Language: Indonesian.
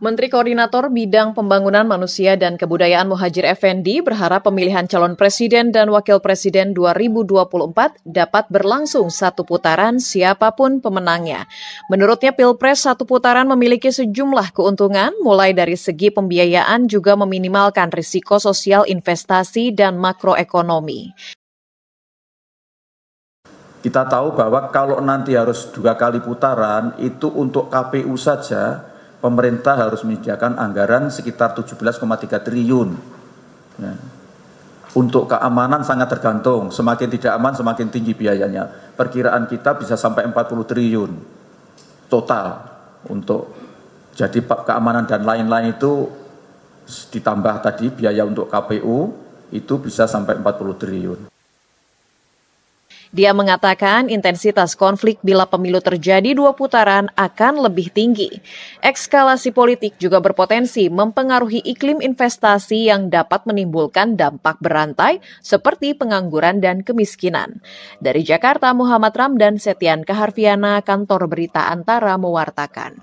Menteri Koordinator Bidang Pembangunan Manusia dan Kebudayaan Muhajir Effendi berharap pemilihan calon presiden dan wakil presiden 2024 dapat berlangsung satu putaran siapapun pemenangnya. Menurutnya Pilpres satu putaran memiliki sejumlah keuntungan mulai dari segi pembiayaan juga meminimalkan risiko sosial investasi dan makroekonomi. Kita tahu bahwa kalau nanti harus dua kali putaran itu untuk KPU saja pemerintah harus menyediakan anggaran sekitar 17,3 triliun. Ya. Untuk keamanan sangat tergantung, semakin tidak aman semakin tinggi biayanya. Perkiraan kita bisa sampai 40 triliun total untuk jadi keamanan dan lain-lain itu ditambah tadi biaya untuk KPU itu bisa sampai 40 triliun. Dia mengatakan intensitas konflik bila pemilu terjadi dua putaran akan lebih tinggi. Ekskalasi politik juga berpotensi mempengaruhi iklim investasi yang dapat menimbulkan dampak berantai seperti pengangguran dan kemiskinan. Dari Jakarta, Muhammad Ram dan Setian Kaharfiana, Kantor Berita Antara mewartakan.